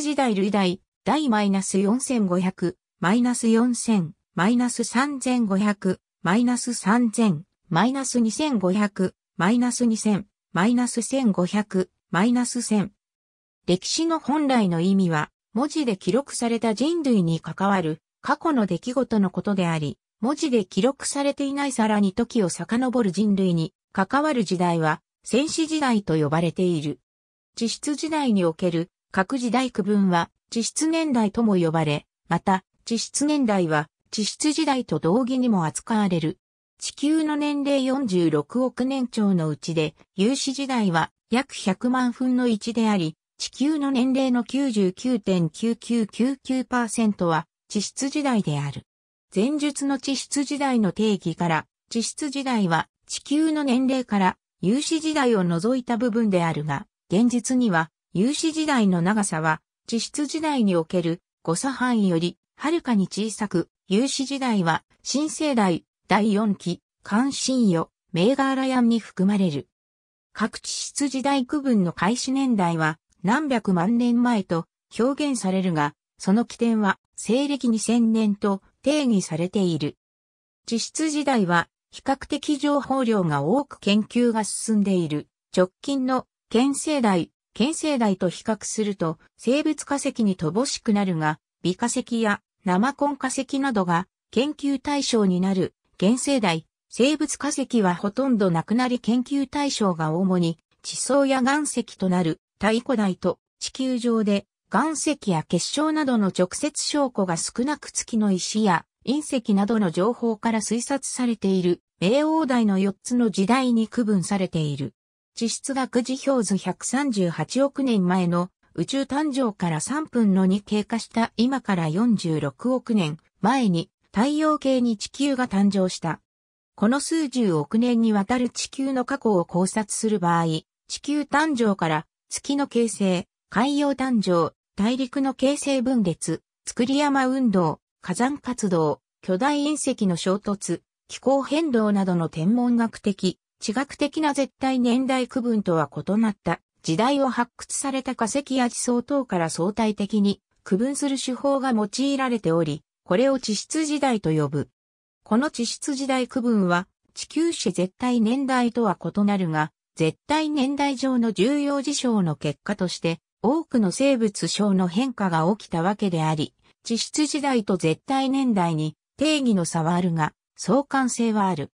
時代類大、第マイナス4500、マイナス4000、マイナス3500、マイナス3000、マイナス2500、マイナス2000、マイナス1500、マイナス1000。歴史の本来の意味は、文字で記録された人類に関わる過去の出来事のことであり、文字で記録されていないさらに時を遡る人類に関わる時代は、戦死時代と呼ばれている。地質時代における各時代区分は、地質年代とも呼ばれ、また、地質年代は、地質時代と同義にも扱われる。地球の年齢46億年長のうちで、有史時代は約100万分の1であり、地球の年齢の99.9999%は地質時代である。前述の地質時代の定義から、地質時代は地球の年齢から有史時代を除いた部分であるが、現実には有史時代の長さは、地質時代における誤差範囲より、はるかに小さく、有史時代は、新生代、第四期、関心与、メーガーラヤンに含まれる。各地質時代区分の開始年代は、何百万年前と表現されるが、その起点は、西暦2000年と定義されている。地質時代は、比較的情報量が多く研究が進んでいる。直近の、県西代、県生代と比較すると生物化石に乏しくなるが、微化石や生根化石などが研究対象になる原生代、生物化石はほとんどなくなり研究対象が主に地層や岩石となる太古代と地球上で岩石や結晶などの直接証拠が少なく月の石や隕石などの情報から推察されている冥王代の4つの時代に区分されている。地質学時表図138億年前の宇宙誕生から3分の2経過した今から46億年前に太陽系に地球が誕生した。この数十億年にわたる地球の過去を考察する場合、地球誕生から月の形成、海洋誕生、大陸の形成分裂、作り山運動、火山活動、巨大隕石の衝突、気候変動などの天文学的、地学的な絶対年代区分とは異なった時代を発掘された化石や地層等から相対的に区分する手法が用いられており、これを地質時代と呼ぶ。この地質時代区分は地球史絶対年代とは異なるが、絶対年代上の重要事象の結果として多くの生物章の変化が起きたわけであり、地質時代と絶対年代に定義の差はあるが、相関性はある。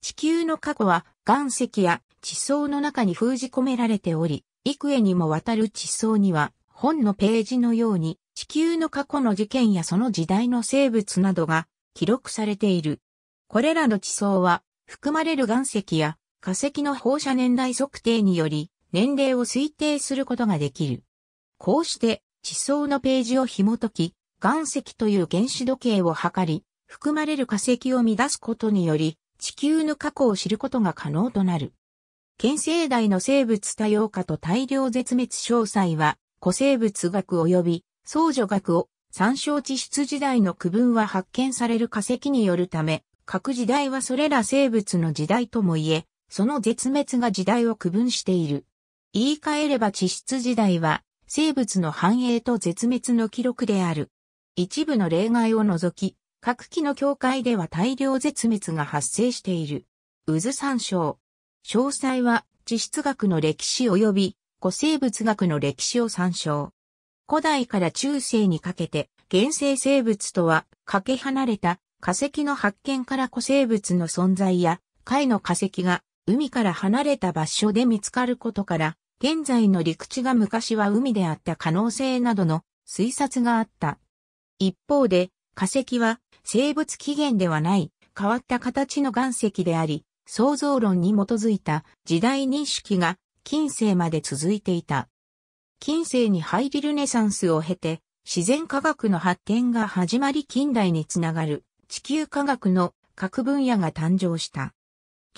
地球の過去は岩石や地層の中に封じ込められており、幾重にもわたる地層には、本のページのように、地球の過去の事件やその時代の生物などが記録されている。これらの地層は、含まれる岩石や化石の放射年代測定により、年齢を推定することができる。こうして、地層のページを紐解き、岩石という原子時計を測り、含まれる化石を乱すことにより、地球の過去を知ることが可能となる。県世代の生物多様化と大量絶滅詳細は、古生物学及び創女学を参照地質時代の区分は発見される化石によるため、各時代はそれら生物の時代とも言え、その絶滅が時代を区分している。言い換えれば地質時代は、生物の繁栄と絶滅の記録である。一部の例外を除き、各機の境界では大量絶滅が発生している。渦参照。詳細は地質学の歴史及び古生物学の歴史を参照。古代から中世にかけて原生生物とはかけ離れた化石の発見から古生物の存在や貝の化石が海から離れた場所で見つかることから現在の陸地が昔は海であった可能性などの推察があった。一方で化石は生物起源ではない変わった形の岩石であり、創造論に基づいた時代認識が近世まで続いていた。近世に入りルネサンスを経て、自然科学の発展が始まり近代につながる地球科学の各分野が誕生した。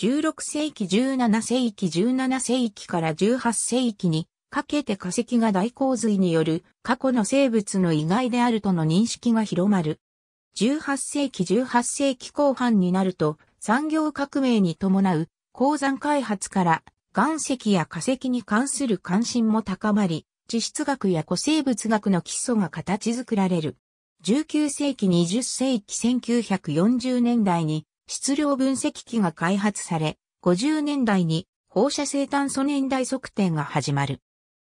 16世紀17世紀17世紀から18世紀にかけて化石が大洪水による過去の生物の意外であるとの認識が広まる。18世紀18世紀後半になると産業革命に伴う鉱山開発から岩石や化石に関する関心も高まり、地質学や古生物学の基礎が形作られる。19世紀20世紀1940年代に質量分析機が開発され、50年代に放射性炭素年代測定が始まる。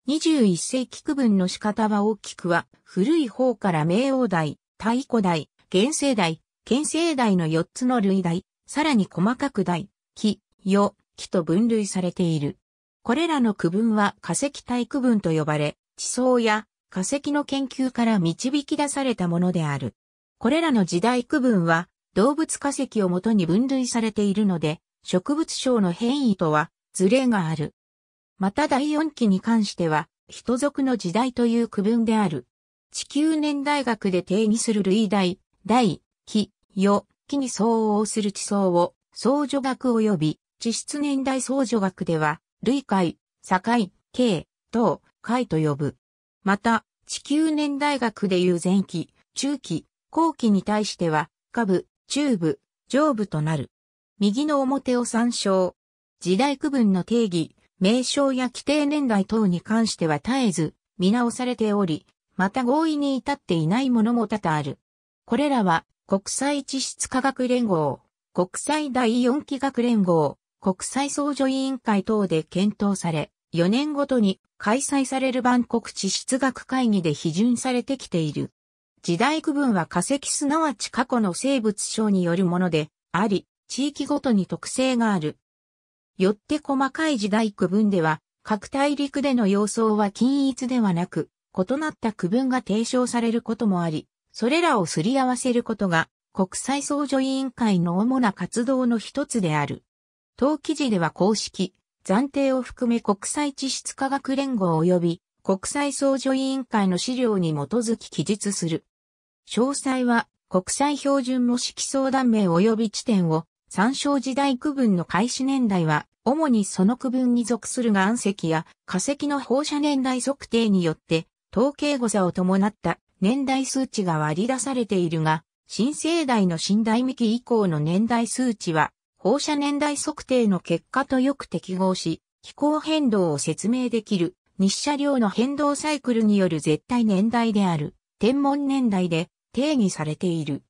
21世紀区分の仕方は大きくは、古い方から明王代、太古代、原生代、県生代の4つの類代、さらに細かく代、木、世、木と分類されている。これらの区分は化石体区分と呼ばれ、地層や化石の研究から導き出されたものである。これらの時代区分は動物化石をもとに分類されているので、植物症の変異とはズレがある。また第4期に関しては、人族の時代という区分である。地球年代学で定義する類代、大、気、よ、気に相応する地層を、相助学及び、地質年代相助学では、類海、境、経、等、海と呼ぶ。また、地球年代学でいう前期、中期、後期に対しては、下部、中部、上部となる。右の表を参照。時代区分の定義、名称や規定年代等に関しては絶えず、見直されており、また合意に至っていないものも多々ある。これらは国際地質科学連合、国際第四期学連合、国際総助委員会等で検討され、4年ごとに開催される万国地質学会議で批准されてきている。時代区分は化石すなわち過去の生物賞によるものであり、地域ごとに特性がある。よって細かい時代区分では、各大陸での様相は均一ではなく、異なった区分が提唱されることもあり、それらをすり合わせることが国際相女委員会の主な活動の一つである。当記事では公式、暫定を含め国際地質科学連合及び国際相女委員会の資料に基づき記述する。詳細は国際標準模式相談名及び地点を参照時代区分の開始年代は主にその区分に属する岩石や化石の放射年代測定によって統計誤差を伴った年代数値が割り出されているが、新生代の新代幹以降の年代数値は、放射年代測定の結果とよく適合し、気候変動を説明できる、日射量の変動サイクルによる絶対年代である、天文年代で定義されている。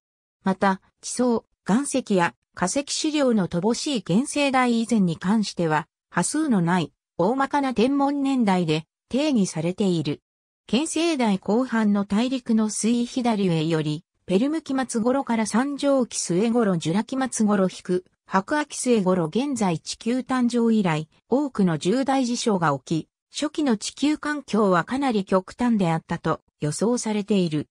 また、地層、岩石や化石資料の乏しい原生代以前に関しては、波数のない、大まかな天文年代で定義されている。県西代後半の大陸の水左へより、ペルム期末頃から三条期末頃ジュラ期末頃引く、白亜末頃現在地球誕生以来、多くの重大事象が起き、初期の地球環境はかなり極端であったと予想されている。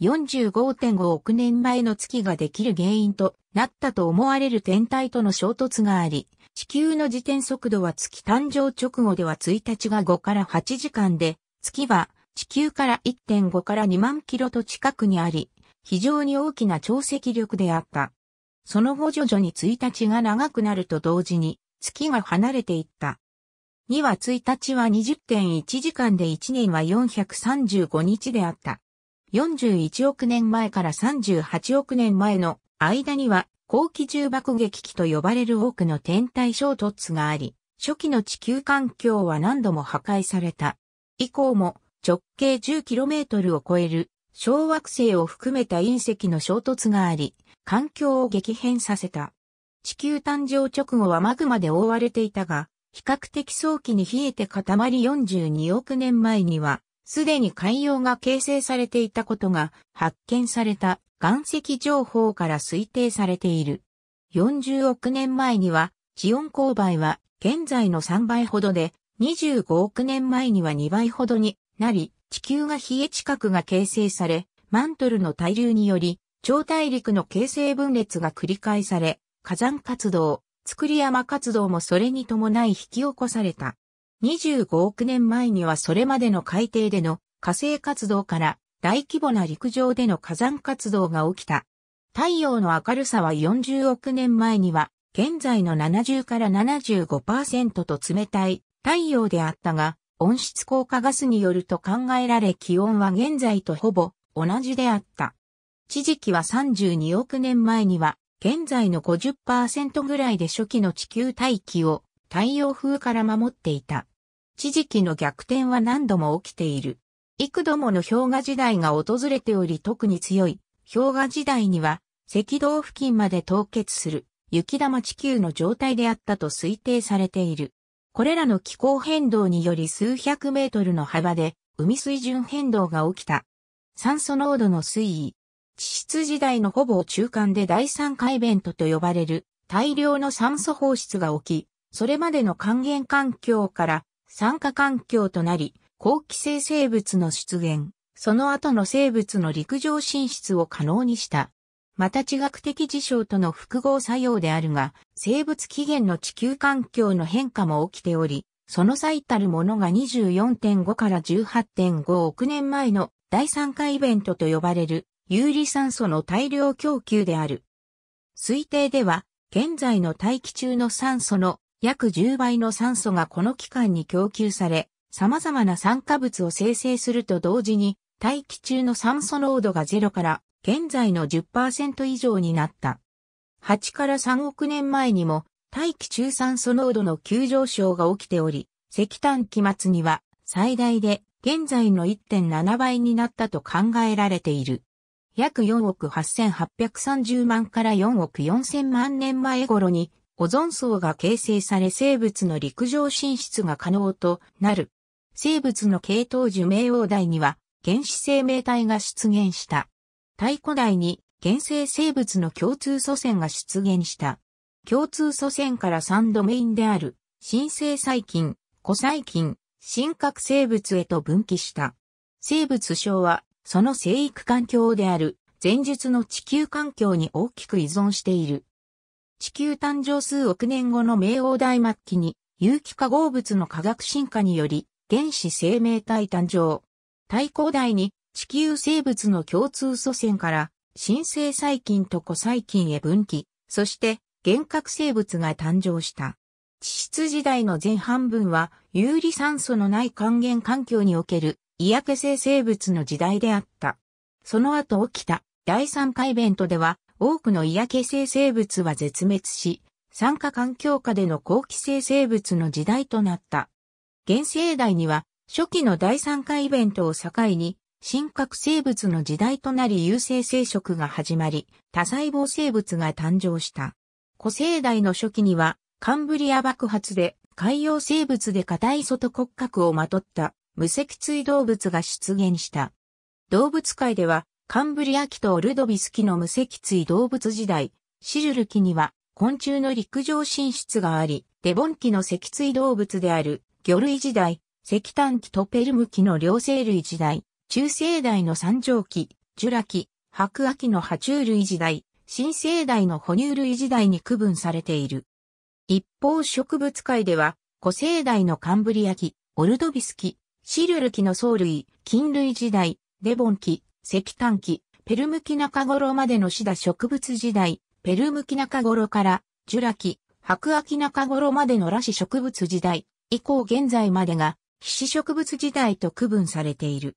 45.5億年前の月ができる原因となったと思われる天体との衝突があり、地球の自転速度は月誕生直後では1日が5から8時間で、月は地球から1.5から2万キロと近くにあり、非常に大きな潮汐力であった。その後徐々に1日が長くなると同時に、月が離れていった。2は1日は20.1時間で1年は435日であった。41億年前から38億年前の間には後期重爆撃機と呼ばれる多くの天体衝突があり、初期の地球環境は何度も破壊された。以降も直径 10km を超える小惑星を含めた隕石の衝突があり、環境を激変させた。地球誕生直後はマグマで覆われていたが、比較的早期に冷えて固まり42億年前には、すでに海洋が形成されていたことが発見された岩石情報から推定されている。40億年前には、地温勾配は現在の3倍ほどで、25億年前には2倍ほどになり、地球が冷え地殻が形成され、マントルの対流により、超大陸の形成分裂が繰り返され、火山活動、作り山活動もそれに伴い引き起こされた。25億年前にはそれまでの海底での火星活動から大規模な陸上での火山活動が起きた。太陽の明るさは40億年前には現在の70から75%と冷たい太陽であったが、温室効果ガスによると考えられ気温は現在とほぼ同じであった。地磁気は32億年前には現在の50%ぐらいで初期の地球大気を太陽風から守っていた。地磁気の逆転は何度も起きている。幾度もの氷河時代が訪れており特に強い氷河時代には赤道付近まで凍結する雪玉地球の状態であったと推定されている。これらの気候変動により数百メートルの幅で海水準変動が起きた。酸素濃度の推移。地質時代のほぼ中間で第三海弁トと呼ばれる大量の酸素放出が起き、それまでの還元環境から酸化環境となり、後期生生物の出現、その後の生物の陸上進出を可能にした。また地学的事象との複合作用であるが、生物起源の地球環境の変化も起きており、その最たるものが24.5から18.5億年前の第3回イベントと呼ばれる有利酸素の大量供給である。推定では、現在の大気中の酸素の約10倍の酸素がこの期間に供給され、様々な酸化物を生成すると同時に、大気中の酸素濃度が0から現在の10%以上になった。8から3億年前にも大気中酸素濃度の急上昇が起きており、石炭期末には最大で現在の1.7倍になったと考えられている。約4億8830万から4億4000万年前頃にオゾン層が形成され生物の陸上進出が可能となる。生物の系統樹明王代には原始生命体が出現した。太古代に原生生物の共通祖先が出現した。共通祖先から3ドメインである、新生細菌、古細菌、新核生物へと分岐した。生物症は、その生育環境である、前述の地球環境に大きく依存している。地球誕生数億年後の冥王大末期に、有機化合物の化学進化により、原始生命体誕生。太古代に地球生物の共通祖先から新生細菌と古細菌へ分岐、そして原核生物が誕生した。地質時代の前半分は有利酸素のない還元環境における嫌気性生物の時代であった。その後起きた第三回ベントでは多くの嫌気性生物は絶滅し、酸化環境下での後期性生物の時代となった。現生代には初期の第三回イベントを境に真核生物の時代となり有性生殖が始まり、多細胞生物が誕生した。古生代の初期には、カンブリア爆発で海洋生物で硬い外骨格をまとった無脊椎動物が出現した。動物界では、カンブリア紀とオルドビス紀の無脊椎動物時代、シジュル紀には昆虫の陸上進出があり、デボン紀の脊椎動物である魚類時代、石炭紀とペルム紀の両生類時代、中世代の三畳紀、ジュラ紀、白亜紀の爬虫類時代、新生代の哺乳類時代に区分されている。一方植物界では、古生代のカンブリア紀、オルドビス期、シルル期の藻類、菌類時代、デボン期、石炭期、ペルムカ中頃までのシダ植物時代、ペルムカ中頃から、ジュラ紀、白亜紀中頃までのラシ植物時代、以降現在までが、皮脂植物時代と区分されている。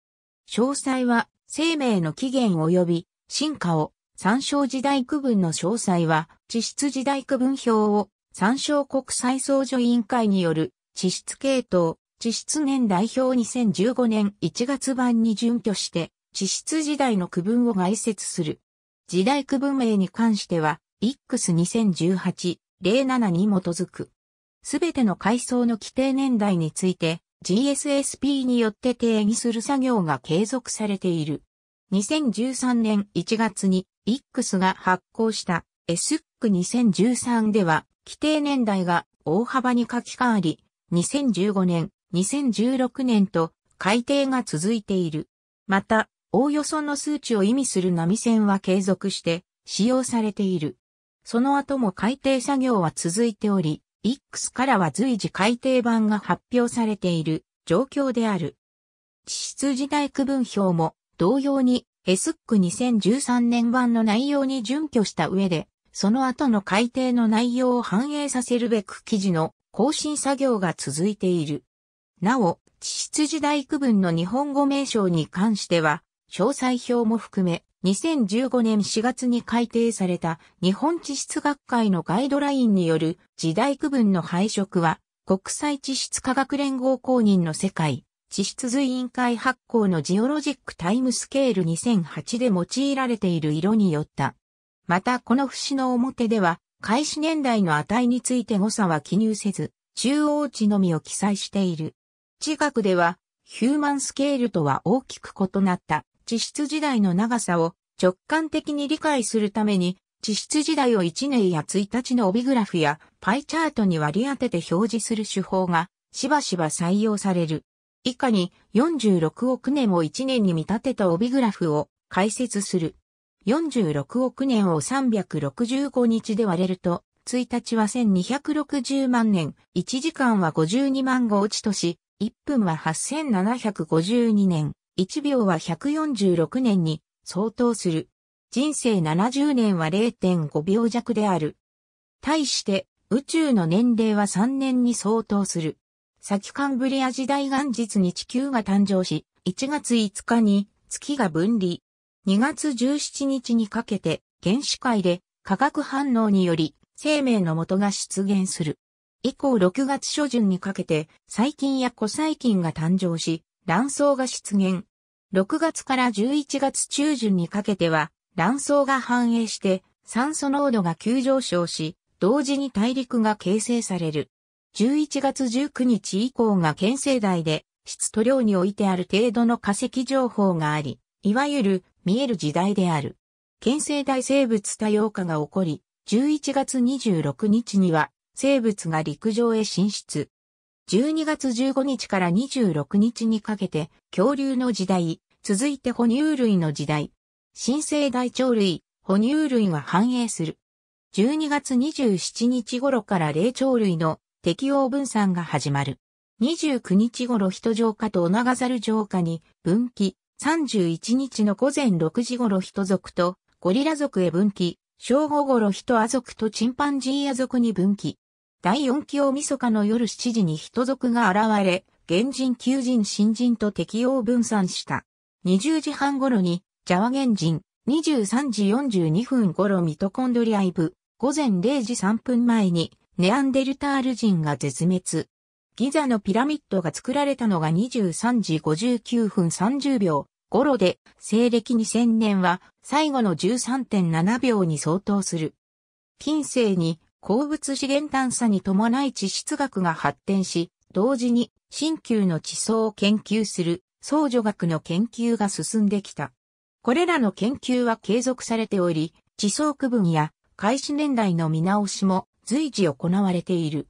詳細は生命の起源及び進化を参照時代区分の詳細は地質時代区分表を参照国際総助委員会による地質系統、地質年代表2015年1月版に準拠して地質時代の区分を概説する。時代区分名に関しては X2018-07 に基づく。すべての階層の規定年代について、GSSP によって定義する作業が継続されている。2013年1月に x が発行した SC2013 では規定年代が大幅に書き換わり、2015年、2016年と改定が続いている。また、おおよその数値を意味する波線は継続して使用されている。その後も改定作業は続いており、X からは随時改訂版が発表されている状況である。地質時代区分表も同様に ESC2013 年版の内容に準拠した上で、その後の改訂の内容を反映させるべく記事の更新作業が続いている。なお、地質時代区分の日本語名称に関しては、詳細表も含め、2015年4月に改定された日本地質学会のガイドラインによる時代区分の配色は国際地質科学連合公認の世界地質委員会発行のジオロジックタイムスケール2008で用いられている色によった。またこの節の表では開始年代の値について誤差は記入せず中央値のみを記載している。地学ではヒューマンスケールとは大きく異なった地質時代の長さを直感的に理解するために、地質時代を1年や1日の帯グラフやパイチャートに割り当てて表示する手法がしばしば採用される。以下に46億年を1年に見立てた帯グラフを解説する。46億年を365日で割れると、1日は1260万年、1時間は52万5落ちとし、1分は8752年。1秒は146年に相当する。人生70年は0.5秒弱である。対して、宇宙の年齢は3年に相当する。先カンブリア時代元日に地球が誕生し、1月5日に月が分離。2月17日にかけて原子界で化学反応により生命の元が出現する。以降6月初旬にかけて細菌や古細菌が誕生し、卵巣が出現。6月から11月中旬にかけては、卵巣が繁栄して、酸素濃度が急上昇し、同時に大陸が形成される。11月19日以降が県西代で、質と量においてある程度の化石情報があり、いわゆる見える時代である。県西大生物多様化が起こり、11月26日には生物が陸上へ進出。12月15日から26日にかけて、恐竜の時代、続いて哺乳類の時代、新生大鳥類、哺乳類が繁栄する。12月27日頃から霊鳥類の適応分散が始まる。29日頃人浄化とオナガザル浄化に分岐。31日の午前6時頃人族とゴリラ族へ分岐。正午頃人ア族とチンパンジーア族に分岐。第4期大晦日の夜7時に人族が現れ、原人、旧人、新人と敵を分散した。20時半頃に、ジャワ原人、23時42分頃ミトコンドリアイブ、午前0時3分前に、ネアンデルタール人が絶滅。ギザのピラミッドが作られたのが23時59分30秒頃で、西暦2000年は最後の13.7秒に相当する。近世に鉱物資源探査に伴い地質学が発展し、同時に新旧の地層を研究する相助学の研究が進んできた。これらの研究は継続されており、地層区分や開始年代の見直しも随時行われている。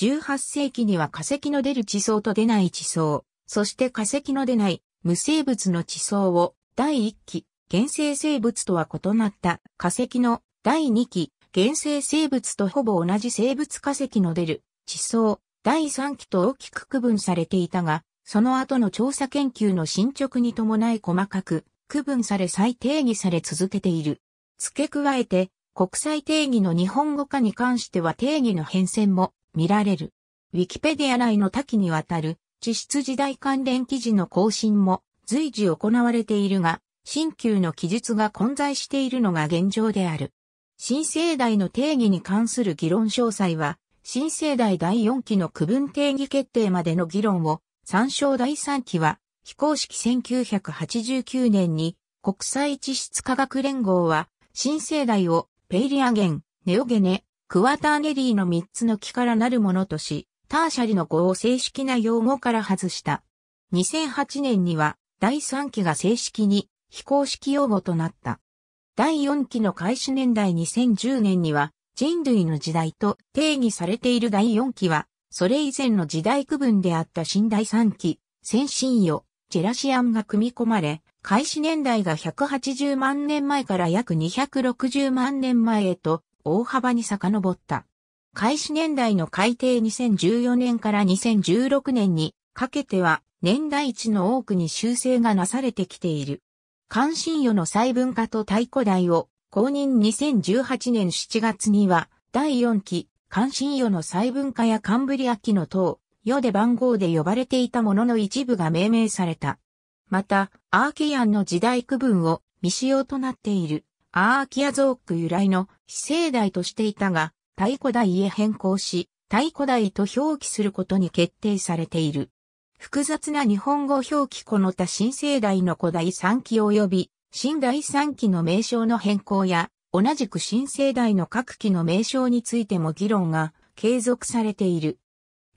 18世紀には化石の出る地層と出ない地層、そして化石の出ない無生物の地層を第1期、原生生物とは異なった化石の第2期、原生生物とほぼ同じ生物化石の出る地層第3期と大きく区分されていたが、その後の調査研究の進捗に伴い細かく区分され再定義され続けている。付け加えて、国際定義の日本語化に関しては定義の変遷も見られる。ウィキペディア内の多岐にわたる地質時代関連記事の更新も随時行われているが、新旧の記述が混在しているのが現状である。新生代の定義に関する議論詳細は、新生代第4期の区分定義決定までの議論を、参照第3期は、非公式1989年に、国際地質科学連合は、新生代を、ペイリアゲン、ネオゲネ、クワターネリーの3つの木からなるものとし、ターシャリの語を正式な用語から外した。2008年には、第3期が正式に、非公式用語となった。第4期の開始年代2010年には、人類の時代と定義されている第4期は、それ以前の時代区分であった新第3期、先進与、ジェラシアンが組み込まれ、開始年代が180万年前から約260万年前へと大幅に遡った。開始年代の改定2014年から2016年にかけては年代値の多くに修正がなされてきている。関心与の細分化と太鼓台を公認2018年7月には第4期関心与の細分化やカンブリア紀の塔、世で番号で呼ばれていたものの一部が命名された。また、アーキアンの時代区分を未使用となっている、アーキアゾーク由来の非生代としていたが、太古代へ変更し、太古代と表記することに決定されている。複雑な日本語表記この他新生代の古代3期及び新第3期の名称の変更や、同じく新生代の各期の名称についても議論が継続されている。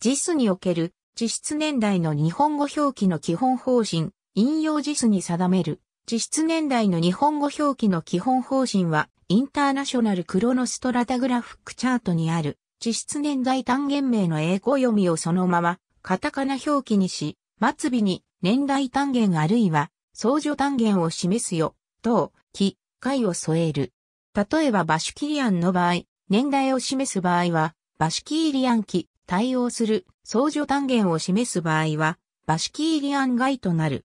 JIS における地質年代の日本語表記の基本方針、引用 JIS に定める地質年代の日本語表記の基本方針は、インターナショナルクロノストラタグラフックチャートにある、地質年代単元名の英語読みをそのままカタカナ表記にし、末尾に年代単元あるいは相乗単元を示すよ、等、期、会を添える。例えばバシュキリアンの場合、年代を示す場合は、バシュキーリアン期、対応する相乗単元を示す場合は、バシュキーリアン外となる。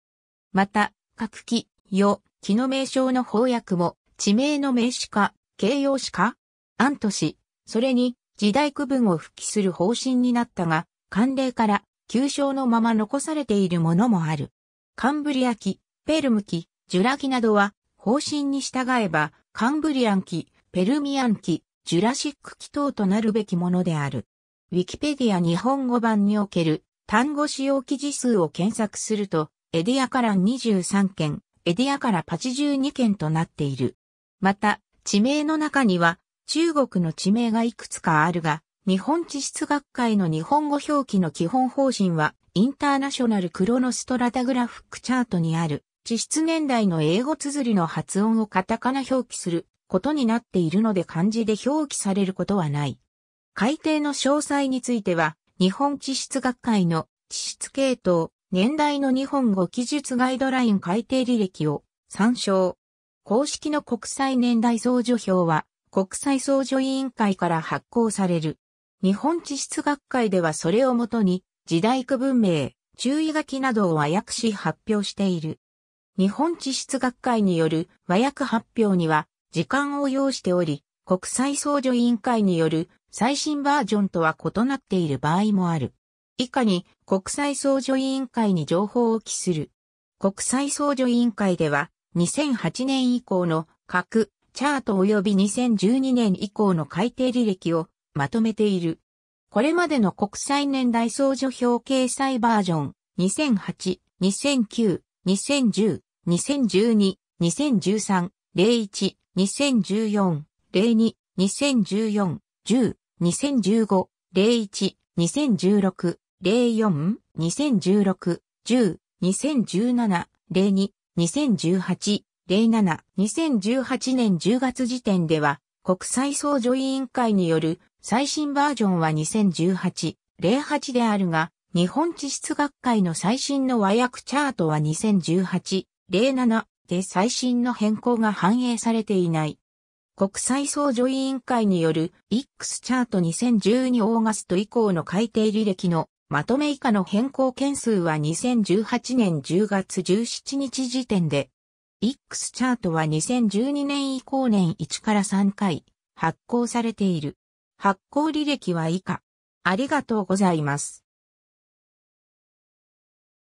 また、各期、よ、期の名称の翻訳も、地名の名詞か、形容詞か、案とし、それに時代区分を復帰する方針になったが、慣例から旧称のまま残されているものもある。カンブリア紀、ペルム期、ジュラ紀などは方針に従えばカンブリアン紀、ペルミアン紀、ジュラシック紀等となるべきものである。ウィキペディア日本語版における単語使用記事数を検索すると、エディアから23件、エディアから82件となっている。また、地名の中には中国の地名がいくつかあるが、日本地質学会の日本語表記の基本方針は、インターナショナルクロノストラタグラフックチャートにある、地質年代の英語綴りの発音をカタカナ表記することになっているので漢字で表記されることはない。改定の詳細については、日本地質学会の地質系統、年代の日本語記述ガイドライン改定履歴を参照。公式の国際年代相助表は国際相助委員会から発行される。日本地質学会ではそれをもとに、時代区文明、注意書きなどを和訳し発表している。日本地質学会による和訳発表には、時間を要しており、国際相助委員会による最新バージョンとは異なっている場合もある。以下に国際相助委員会に情報を記する。国際相助委員会では2008年以降の各チャート及び2012年以降の改定履歴をまとめている。これまでの国際年代相助表掲載バージョン2008、2009、2010、2012、2013、01、2014、02、2014、10、2015、01、2016、04、2016、10、2017、02、2018、07、2018年10月時点では、国際総助委員会による最新バージョンは2018、08であるが、日本地質学会の最新の和訳チャートは2018、07で最新の変更が反映されていない。国際総助委員会による X チャート2012オーガスト以降の改定履歴のまとめ以下の変更件数は2018年10月17日時点で、X チャートは2012年以降年1から3回発行されている。発行履歴は以下。ありがとうございます。